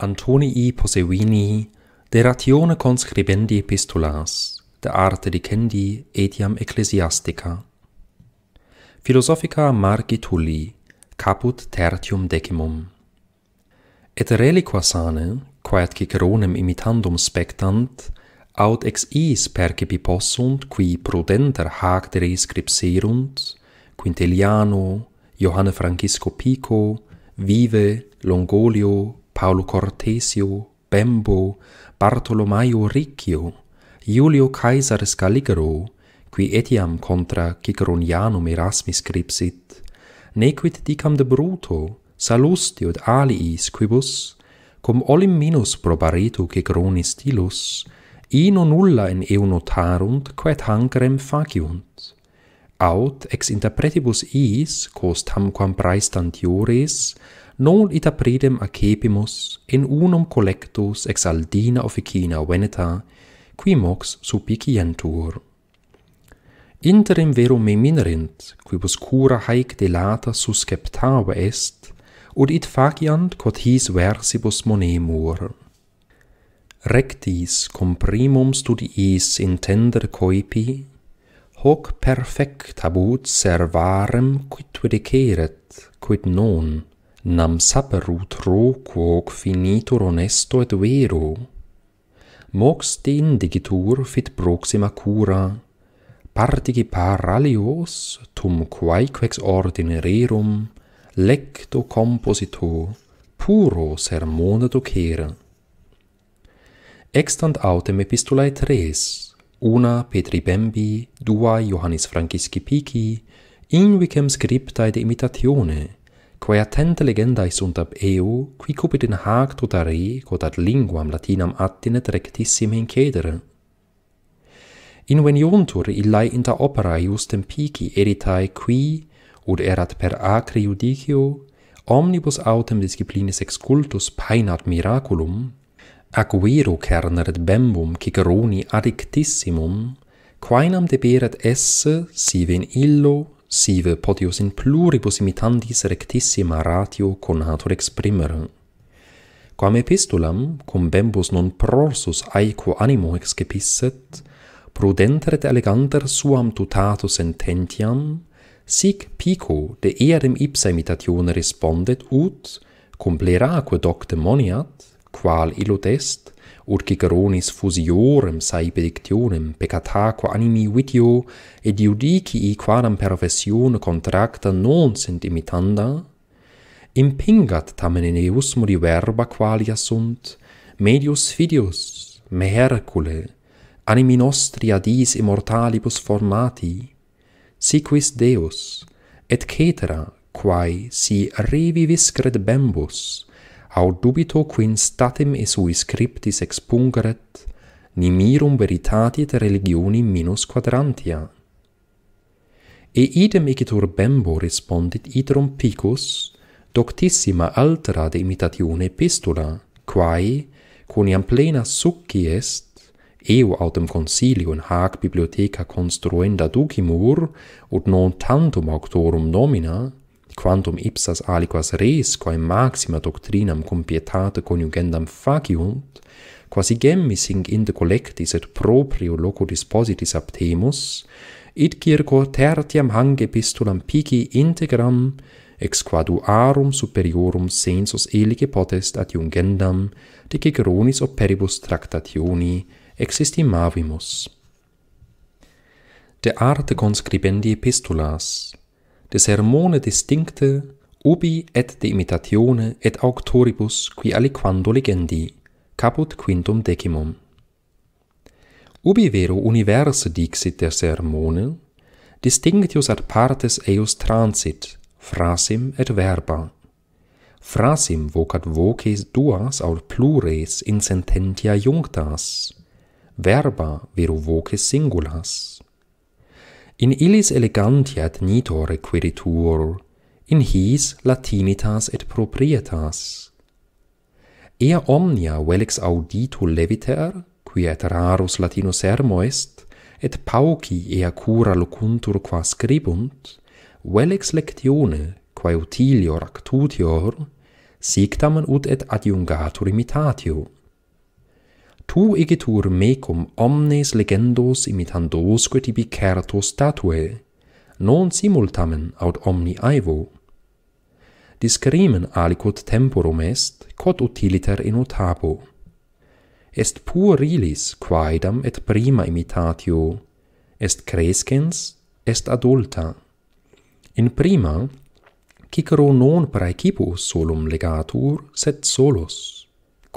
Antonii Posewini de ratione conscribendi epistulas de arte dicendi etiam ecclesiastica. Philosophica margitulli caput tertium decimum. Et reliqua sane, quaet Ciceronem imitandum spectant, aut ex iis percipi possunt qui prudenter hac de reiscripserunt, Quintiliano, Johanne Francisco Pico, Vive, Longolio, Paulo Cortesio, Bembo, Bartolomaio Riccio, Julio Caesar Scaligero, qui etiam contra Ciceronianum Erasmus scripsit, nequit dicam de Bruto, Salustio et aliis quibus, cum olim minus probaretu Ciceroni stilus, ino nulla in eu notarunt, quet hangrem faciunt. Aut ex interpretibus iis, costam tamquam praestant iores, non it apridem acepimus in unum collectus ex aldina officina veneta, qui mox supiciantur. Interim verum me minerint, quibus cura haec delata susceptava est, ud it faciant quod his versibus monemur. Rectis comprimum primum studiis intender coipi, hoc perfectabut servarem quid vedeceret, quid non – nam saperut ro quo finitur honesto et vero mox din digitur fit proxima cura partigi par alios tum quaequex quex ordine rerum lecto composito puro sermone docere extant autem epistulae tres una petri bembi dua johannis franciscipici in vicem scriptae de imitatione quae attente legendae sunt ab eo qui cupit in hac tutari, quod ad linguam latinam attinet rectissime incedere. Inveniuntur illae inter opera justem pici eritae qui, ud erat per acre judicio, omnibus autem disciplinis ex cultus painat miraculum, ac viru cerneret bembum ciceroni adictissimum, quainam deberet esse, sive in illo, sive potius in pluribus imitandis rectissima ratio conatur exprimere. Quam epistulam, cum bembus non prorsus aequo animo excepisset, prudenter et eleganter suam tutatus sententiam, sic pico de erem ipsa imitatione respondet ut, cum pleraque docte moniat, qual illud est, ut Ciceronis fusiorem sae pedictionem pecataque animi vitio, ed iudicii quadam per professione contracta non sent imitanda, impingat tamen in eus modi verba qualia sunt, medius fidius, me Hercule, animi nostri adis immortalibus formati, sequis Deus, et cetera, quae si revivis bambus, aut dubito quin statim e sui scriptis expungeret nimirum veritatis de religioni minus quadrantia et idem igitur bembo respondit idrum picus doctissima altera de imitatione epistola quae quoniam plena succi est eo autem dem concilium in hac bibliotheca construenda ducimur ut non tantum auctorum nomina quantum ipsas aliquas res quae maxima doctrinam cum pietate coniugendam faciunt, quasi gemmis hinc inte collectis et proprio loco dispositis aptemus, id circo tertiam hang epistulam pici integram, ex qua duarum superiorum sensus elice potest adiungendam jungendam, de cicronis operibus tractationi existimavimus. De arte conscribendi epistulas, de sermone distincte ubi et de imitatione et auctoribus qui aliquando legendi caput quintum decimum ubi vero universa dixit de sermone distinctius ad partes eius transit frasim et verba frasim vocat voces duas aut plures in sententia jungtas, verba vero voces singulas In illis elegantia et nito requiritur, in his latinitas et proprietas. Ea omnia velix auditu leviter, qui et rarus latino sermo est, et pauci ea cura locuntur qua scribunt, velix lectione, quae utilior actutior, sictam ut et adiungatur imitatio tu igitur mecum omnes legendos imitandos quae tibi certo statue non simultamen aut omni aevo discrimen aliquot temporum est quod utiliter in utabo est puerilis quaedam et prima imitatio est crescens est adulta in prima cicero non praecipus solum legatur sed solos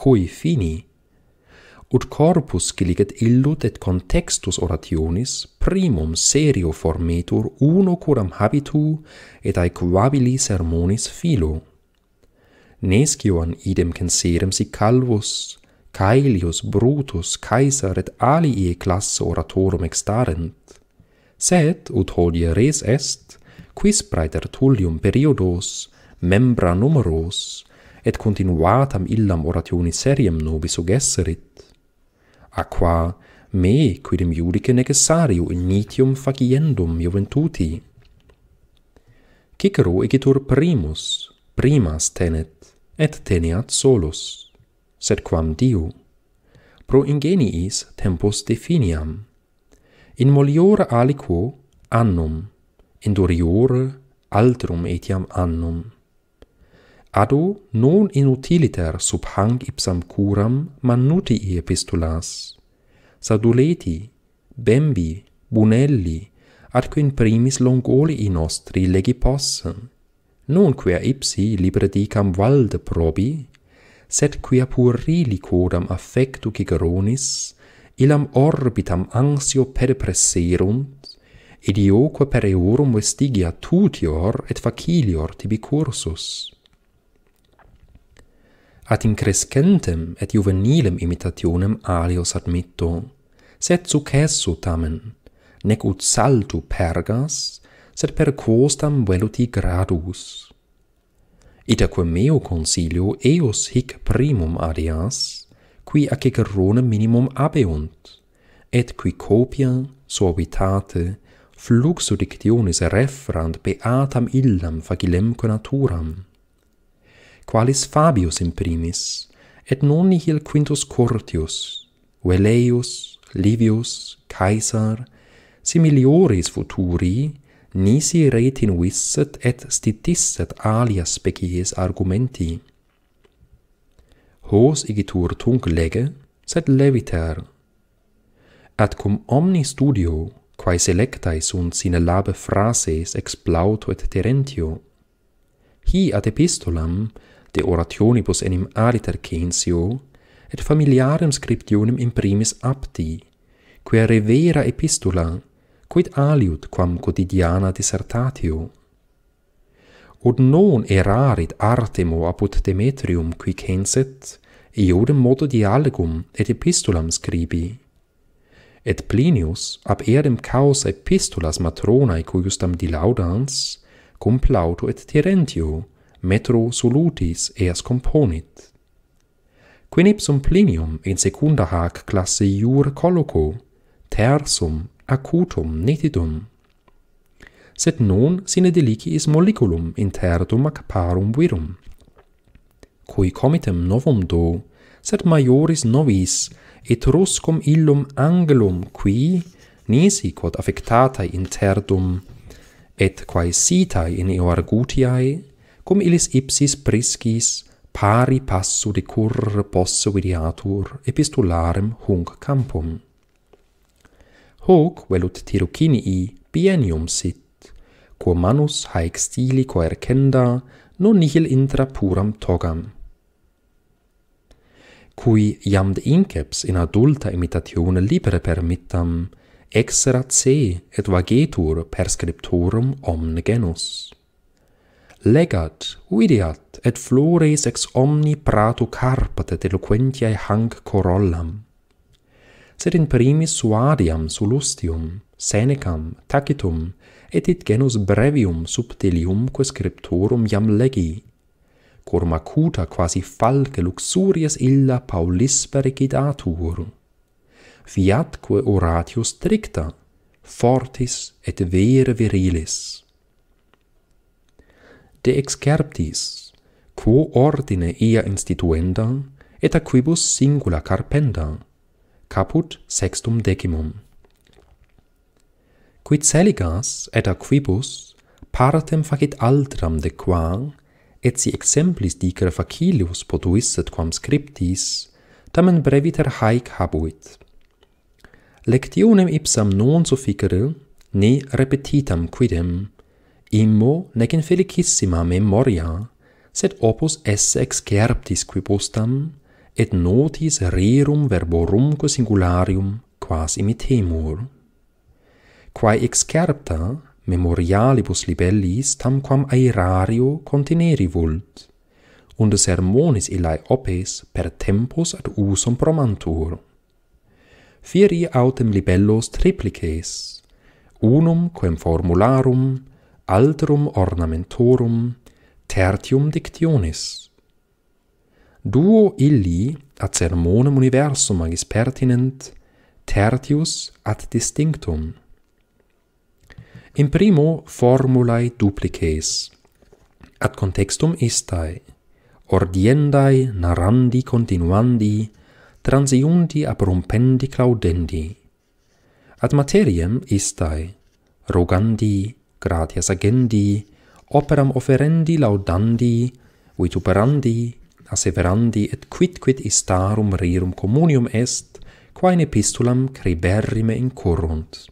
cui fini ut corpus giliget illud et contextus orationis primum serio formetur uno curam habitu et aequabili sermonis filo. Nescioan idem censerem si calvus, Caelius, Brutus, Caesar et alii classe oratorum extarent. Sed, ut hodie res est, quis praeter tullium periodos, membra numeros, et continuatam illam orationis seriem nobis sugesserit, aqua me quidem iudice necessario initium faciendum juventuti. Cicero egitur primus, primas tenet, et teniat solus, sed quam diu, pro ingeniis tempus definiam, in moliore aliquo annum, in duriore altrum etiam annum adu non inutiliter sub hang ipsam curam manuti epistulas saduleti bembi bunelli atque in primis longoli nostri legi possum non quia ipsi libri dicam valde probi sed quia puri licodam affectu gigeronis ilam orbitam ansio per presserum Idioque per eorum vestigia tutior et facilior tibi cursus ad in crescentem et juvenilem imitationem alios admitto, sed successu tamen, nec ut saltu pergas, sed per quostam veluti gradus. Itaque meo consilio eos hic primum adias, qui acicerone minimum abeunt, et qui copia, suavitate, fluxu dictionis refrand beatam illam facilemque naturam qualis Fabius imprimis, et non nihil Quintus Curtius, Veleius, Livius, Caesar, similioris futuri, nisi retin visset et stitisset alia species argumenti. Hos igitur tunc lege, sed leviter. ad cum omni studio, quae selectae sunt sine labe phrases ex plauto et terentio, hi ad epistolam, de orationibus enim aliter censio, et familiarem scriptionem imprimis apti, quae revera epistula, quid aliud quam quotidiana disertatio. Ut non erarit artemo apud Demetrium qui censet, iodem modo dialogum et epistulam scribi. Et Plinius, ab erdem causa epistulas matronae cuiustam dilaudans, cum Plauto et Terentio, metro solutis eas componit. Quin ipsum plinium in secunda hac classe iur colloco, tersum acutum nitidum, Sed non sine deliciis moliculum in terdum ac parum virum. Cui comitem novum do, sed maioris novis, et ruscum illum angelum qui, nisi quod affectatae in et quae sitae in eo argutiae, cum illis ipsis priscis pari passu de curr posse viriatur epistularem hung campum hoc velut tirocinii bienium sit quo manus haec stili quo erkenda non nihil intra puram togam cui iam de inceps in adulta imitatione libere permittam, exerat se et vagetur per scriptorum omne genus legat uidiat et flores ex omni prato carpat et eloquentiae hanc corollam sed in primis suadiam solustium senecam tacitum et it genus brevium subtilium quos scriptorum iam legi cor macuta quasi falce luxuries illa paulis peregidatur fiatque oratio stricta fortis et vere virilis de excerptis, quo ordine ia instituenda, et aquibus singula carpenda, caput sextum decimum. Quid celigas et aquibus partem facit altram de qua, et si exemplis dicere facilius potuisset quam scriptis, tamen breviter haec habuit. Lectionem ipsam non sufficere, ne repetitam quidem, immo nec in felicissima memoria, sed opus esse excerptis quipostam, et notis rerum verborumque singularium quas imitemur. Quae excerpta memorialibus libellis tamquam aerario contineri vult, und sermonis illae opes per tempus ad usum promantur. Firi autem libellos triplices, unum quem formularum, alterum ornamentorum tertium dictionis duo illi ad sermonem universum magis pertinent tertius ad distinctum in primo formulae duplices ad contextum istae ordiendae narandi continuandi transiunti aprumpendi claudendi ad materiem istae rogandi gratias agendi, operam offerendi laudandi, vituperandi, asseverandi et quidquid istarum rerum communium est, qua in epistulam in incurrunt.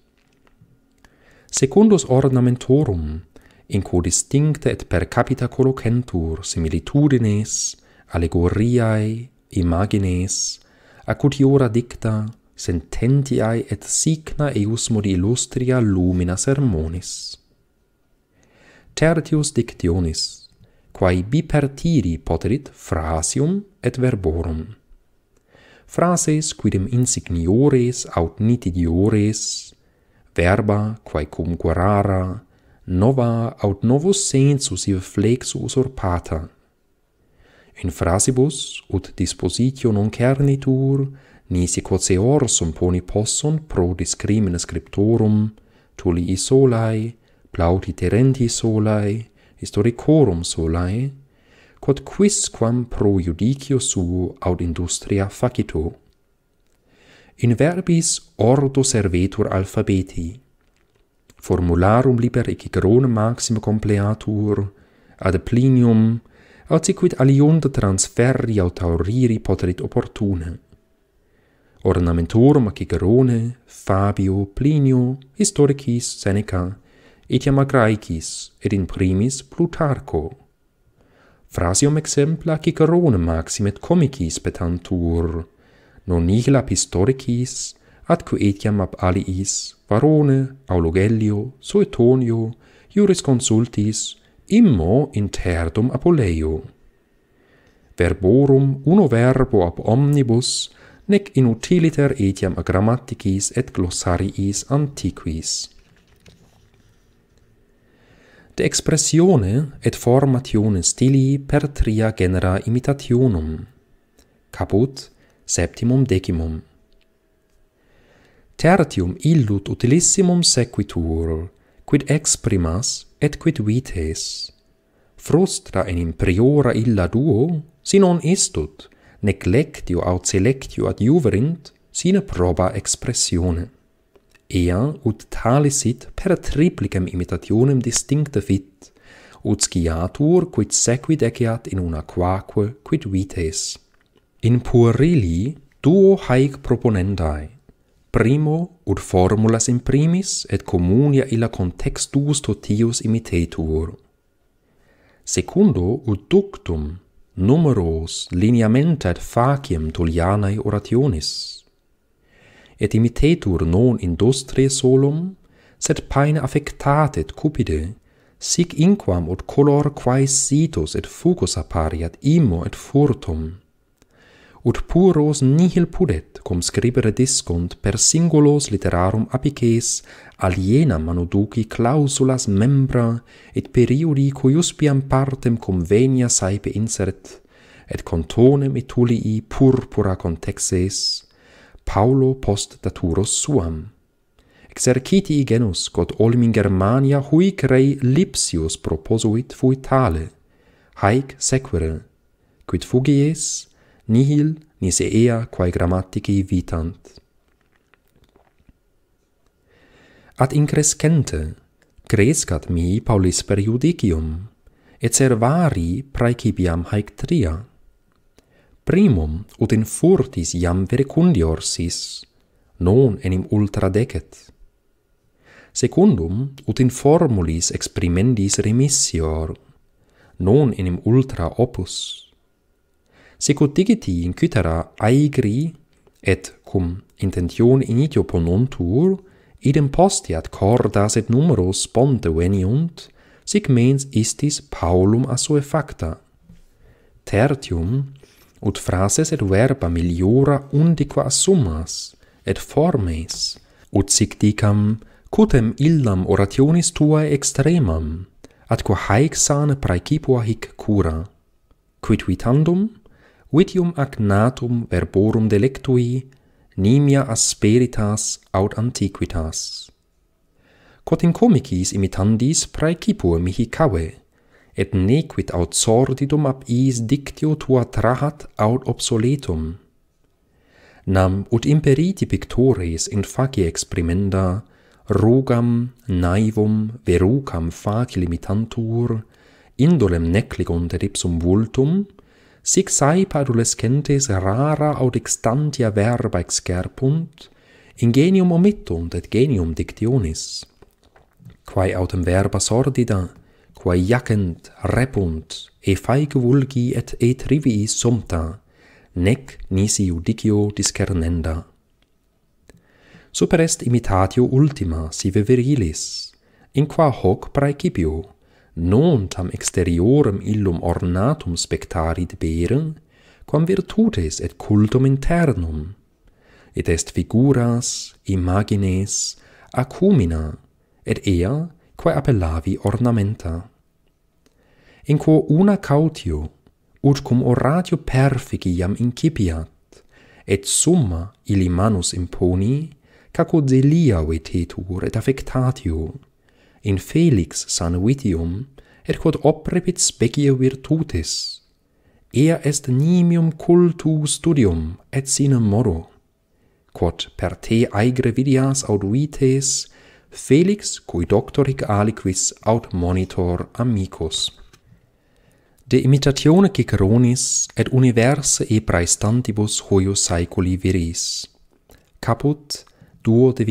Secundus ornamentorum, in quo distincte et per capita collocentur similitudines, allegoriae, imagines, acutiora dicta, sententiae et signa eus modi illustria lumina sermonis tertius dictionis, quae bipertiri poterit frasium et verborum. Frases quidem insigniores aut nitidiores, verba quae cum guarara, nova aut novus sensus iu flexu usurpata. In frasibus, ut dispositio non cernitur, nisi quod se orsum poni possum pro discrimine scriptorum, tuli isolae, plauti terenti solae, historicorum solae, quod quisquam pro judicio suo aut industria facito. In verbis ordo servetur alphabeti, formularum liber ecigrone maxima compleatur, ad plinium, aut sicuit aliunda transferri aut auriri poterit opportune. Ornamentorum ecigrone, Fabio, Plinio, historicis, Seneca, etiam agraicis, et in primis Plutarco. Frasium exempla Cicerone maxim et comicis petantur, non nihil ap historicis, atque etiam ap aliis, varone, aulogelio, suetonio, juris consultis, immo in terdum Apuleio. Verborum uno verbo ap omnibus, nec inutiliter etiam a grammaticis et glossariis antiquis de expressione et formatione stili per tria genera imitationum. Caput septimum decimum. Tertium illud utilissimum sequitur, quid ex primas et quid vites. Frustra enim priora illa duo, si non istut, neglectio aut selectio ad juverint, sine proba expressione. Ea, ut talisit per triplicem imitationem distincta fit, ut sciatur quid sequid eciat in una quaque quid vites. In puerili duo haec proponendae, primo ut formulas in primis et communia illa contextus totius imitetur. Secundo ut ductum, numeros lineamenta et faciem tulianae orationis et imitetur non industrie solum, sed paene affectatet cupide, sic inquam ut color quae situs et fugus appariat immo et furtum. Ut puros nihil pudet, cum scribere discunt per singulos literarum apices alienam manuduci clausulas membra et periodi cuiuspiam partem convenia saepe inseret, et contonem itulii purpura contexes, Paulo post daturos suam. Exerciti genus quod olim in Germania huic rei lipsius proposuit fuit tale, haec sequere, quid fugies, nihil, nise ea quae grammatici vitant. Ad increscente, crescat mii paulis per judicium, et servari praecipiam haec triam, primum ut in furtis iam verecundior sis, non enim ultra decet. Secundum ut in formulis exprimendis remissior, non enim ultra opus. Sicut digiti in cytera aigri, et cum intention initio ponuntur, idem postiat cordas et numerus ponte veniunt, sic mens istis paulum a sue facta, tertium ut frases et verba miliora undiqua summas et formes ut sic dicam cutem illam orationis tuae extremam atque haec sane praecipua hic cura quid vitandum vitium ac natum verborum delectui nimia asperitas aut antiquitas quod in comicis imitandis praecipua mihi cave et nequit aut sordidum ab iis dictio tua trahat aut obsoletum. Nam ut imperiti pictores in facie exprimenda, rugam, naivum, verucam faci limitantur, indolem necligunt et ipsum vultum, sic saip adolescentes rara aut extantia verba excerpunt, ingenium omittunt et genium dictionis. Quae autem verba sordida, quae jacent repunt e faec vulgi et e trivii somta, nec nisi judicio discernenda. Super est imitatio ultima, sive virilis, in qua hoc praecipio, non tam exteriorem illum ornatum spectarit beren, quam virtutes et cultum internum, et est figuras, imagines, acumina, et ea, quae appellavi ornamenta in quo una cautio, ut cum oratio perfigi incipiat, et summa ili manus imponi, caco delia vetetur et affectatio, in felix sanuitium, et quod oprepit specie virtutis, ea est nimium cultu studium et sine moro, quod per te aigre vidias aut vites, Felix cui doctoric aliquis aut monitor amicus de imitatione Ciceronis et universae e praestantibus hoio saeculi viris. Caput duo de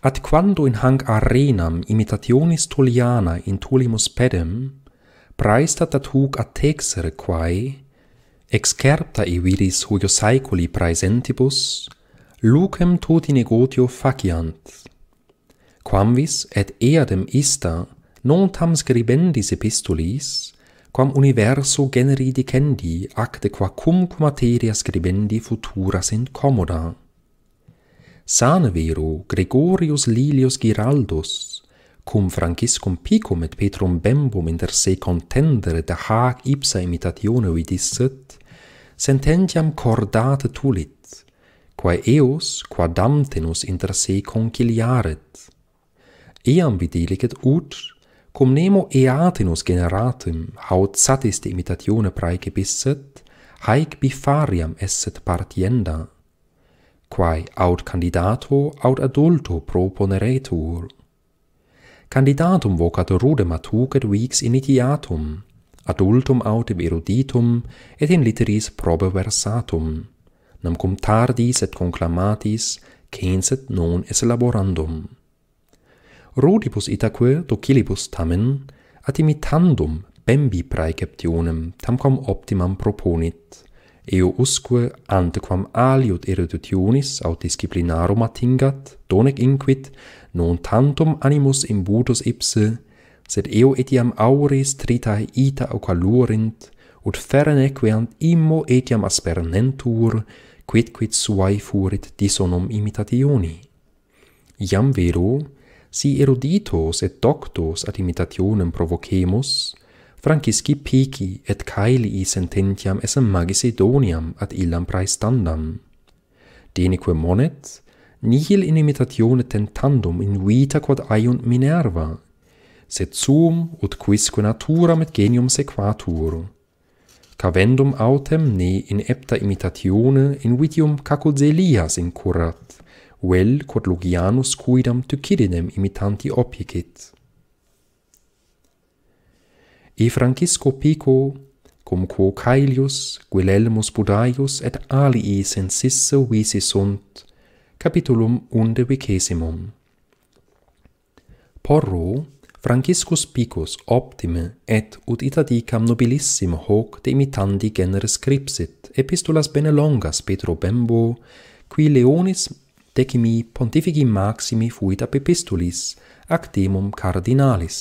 Ad quando in hang arenam imitationis Tulliana in Tullimus pedem praestat ad hoc a texere quae excerpta i viris hoio saeculi praesentibus lucem toti negotio faciant quamvis et eadem ista non tam scribendis epistulis quam universo generi dicendi acte qua cum cum materia scribendi futura sint commoda sane vero gregorius lilius giraldus cum franciscum picum et petrum bembum inter se contendere de hac ipsa imitatione vidisset sententiam cordate tulit quae eos quadam tenus inter se conciliaret. Eam videlicet ut, cum nemo eatinus generatum haud satis de imitatione prae haec bifariam esset partienda, quae aut candidato aut adulto proponeretur. Candidatum vocat rudem atuget vix initiatum, adultum autem eruditum et in literis probe versatum, nam cum tardis et conclamatis censet non es elaborandum rudibus itaque docilibus tamen, ad imitandum bembi praeceptionem tamquam optimam proponit, eo usque antequam aliud eruditionis aut disciplinarum attingat, donec inquit, non tantum animus imbutus ipse, sed eo etiam auris tritae ita ocalurint, ut ferenequeant immo etiam aspernentur, quidquid suae furit disonum imitationi. Iam vero, si eruditos et doctos ad imitationem provocemus, Francisci pici et caelii sententiam esse magis idoniam ad illam praestandam. Denique monet, nihil in imitatione tentandum in vita quod aion minerva, sed sum ut quisque natura met genium sequatur. Cavendum autem ne in epta imitatione in vitium cacuzelias incurrat vel quod Lugianus quidam Tucidinem imitanti opicit. E Francisco Pico, cum quo Caelius, Guilelmus Budaius et alii sensisse visi sunt, capitulum unde vicesimum. Porro, Franciscus Picus optime et ut ita dicam nobilissim hoc de imitandi genere scripsit, epistulas bene longas Petro Bembo, qui leonis decimi pontifici maximi fuit ap epistulis, actemum cardinalis.